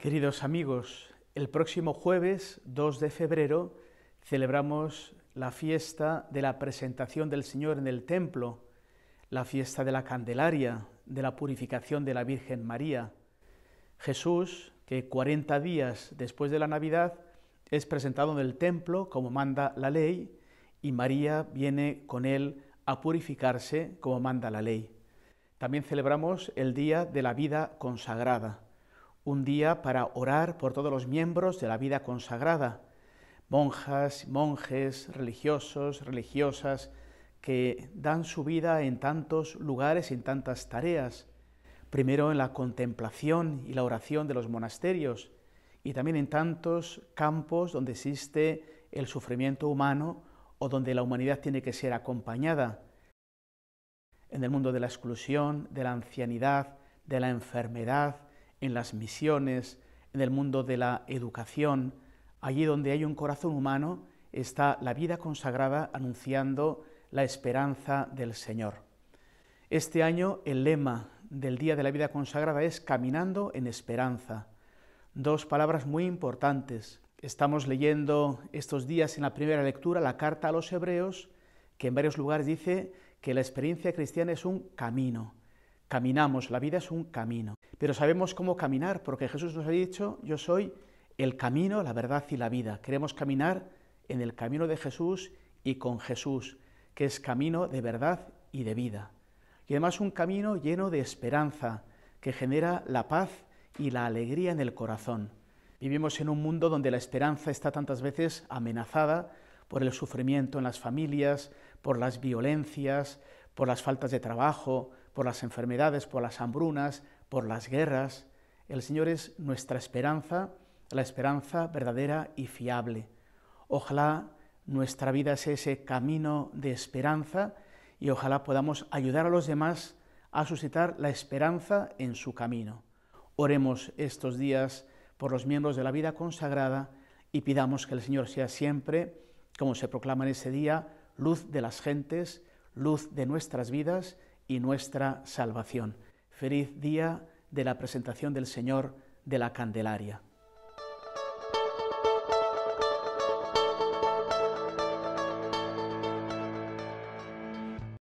Queridos amigos, el próximo jueves 2 de febrero celebramos la fiesta de la presentación del Señor en el templo, la fiesta de la Candelaria, de la purificación de la Virgen María. Jesús, que 40 días después de la Navidad es presentado en el templo como manda la ley, y María viene con él a purificarse como manda la ley. También celebramos el Día de la Vida Consagrada un día para orar por todos los miembros de la vida consagrada, monjas, monjes, religiosos, religiosas, que dan su vida en tantos lugares, en tantas tareas, primero en la contemplación y la oración de los monasterios, y también en tantos campos donde existe el sufrimiento humano o donde la humanidad tiene que ser acompañada, en el mundo de la exclusión, de la ancianidad, de la enfermedad, en las misiones, en el mundo de la educación. Allí donde hay un corazón humano está la vida consagrada anunciando la esperanza del Señor. Este año el lema del Día de la Vida Consagrada es Caminando en Esperanza. Dos palabras muy importantes. Estamos leyendo estos días en la primera lectura la carta a los hebreos, que en varios lugares dice que la experiencia cristiana es un camino. Caminamos, la vida es un camino, pero sabemos cómo caminar, porque Jesús nos ha dicho, yo soy el camino, la verdad y la vida. Queremos caminar en el camino de Jesús y con Jesús, que es camino de verdad y de vida. Y además un camino lleno de esperanza, que genera la paz y la alegría en el corazón. Vivimos en un mundo donde la esperanza está tantas veces amenazada por el sufrimiento en las familias, por las violencias, por las faltas de trabajo, por las enfermedades, por las hambrunas, por las guerras. El Señor es nuestra esperanza, la esperanza verdadera y fiable. Ojalá nuestra vida sea ese camino de esperanza y ojalá podamos ayudar a los demás a suscitar la esperanza en su camino. Oremos estos días por los miembros de la vida consagrada y pidamos que el Señor sea siempre, como se proclama en ese día, luz de las gentes, luz de nuestras vidas y nuestra salvación. Feliz día de la presentación del Señor de la Candelaria.